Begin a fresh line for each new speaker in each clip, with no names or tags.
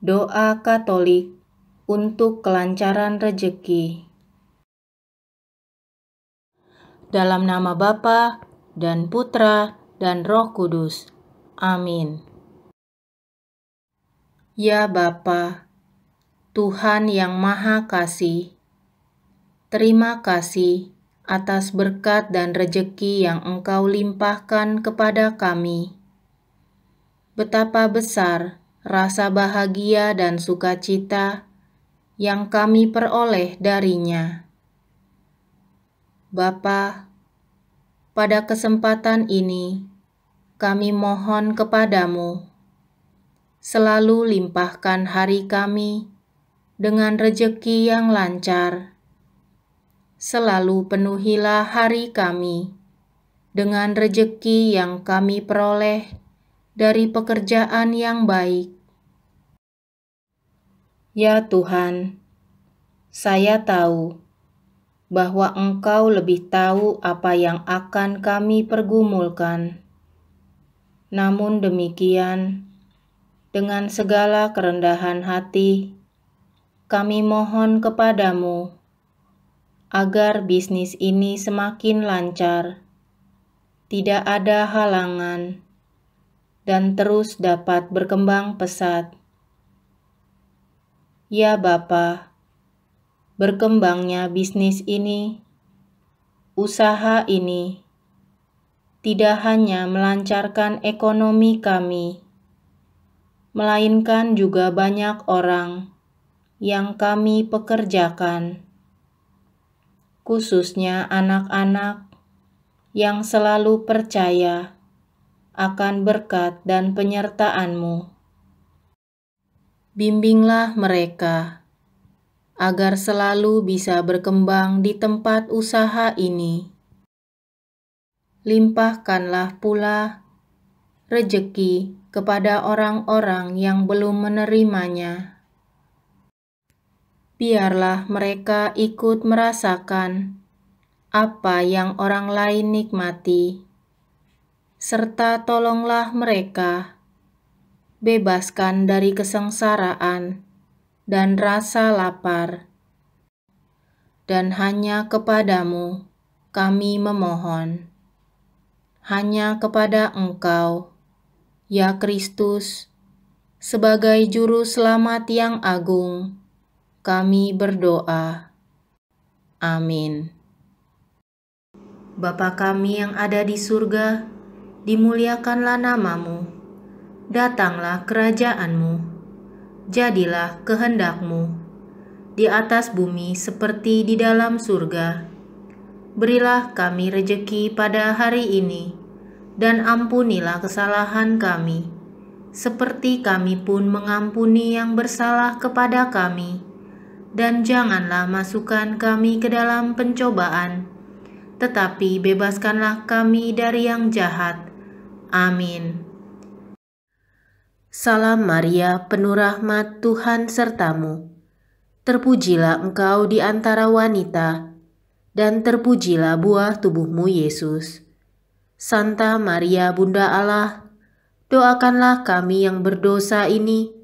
Doa Katolik untuk kelancaran rejeki. Dalam nama Bapa dan Putra dan Roh Kudus. Amin. Ya Bapa, Tuhan yang Maha Kasih, terima kasih atas berkat dan rejeki yang Engkau limpahkan kepada kami. Betapa besar rasa bahagia dan sukacita yang kami peroleh darinya. Bapa, pada kesempatan ini kami mohon kepadamu, selalu limpahkan hari kami dengan rejeki yang lancar. Selalu penuhilah hari kami dengan rejeki yang kami peroleh dari pekerjaan yang baik. Ya Tuhan, saya tahu bahwa Engkau lebih tahu apa yang akan kami pergumulkan. Namun demikian, dengan segala kerendahan hati, kami mohon kepadamu agar bisnis ini semakin lancar, tidak ada halangan, dan terus dapat berkembang pesat. Ya Bapa, berkembangnya bisnis ini, usaha ini, tidak hanya melancarkan ekonomi kami, melainkan juga banyak orang yang kami pekerjakan, khususnya anak-anak yang selalu percaya akan berkat dan penyertaanmu. Bimbinglah mereka agar selalu bisa berkembang di tempat usaha ini. Limpahkanlah pula rejeki kepada orang-orang yang belum menerimanya. Biarlah mereka ikut merasakan apa yang orang lain nikmati serta tolonglah mereka. Bebaskan dari kesengsaraan dan rasa lapar. Dan hanya kepadamu kami memohon. Hanya kepada Engkau, ya Kristus, sebagai Juru Selamat yang agung, kami berdoa. Amin. Bapa kami yang ada di surga, dimuliakanlah namamu, datanglah kerajaanmu, jadilah kehendakmu, di atas bumi seperti di dalam surga. Berilah kami rejeki pada hari ini, dan ampunilah kesalahan kami, seperti kami pun mengampuni yang bersalah kepada kami. Dan janganlah masukkan kami ke dalam pencobaan, tetapi bebaskanlah kami dari yang jahat Amin. Salam Maria, penuh rahmat Tuhan sertamu. Terpujilah engkau di antara wanita, dan terpujilah buah tubuhmu Yesus. Santa Maria Bunda Allah, doakanlah kami yang berdosa ini,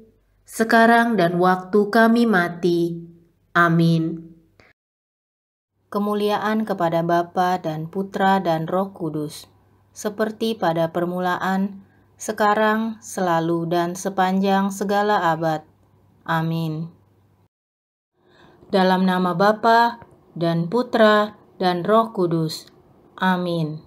sekarang dan waktu kami mati. Amin. Kemuliaan kepada Bapa dan Putra dan Roh Kudus seperti pada permulaan, sekarang, selalu, dan sepanjang segala abad. Amin. Dalam nama Bapa dan Putra dan Roh Kudus. Amin.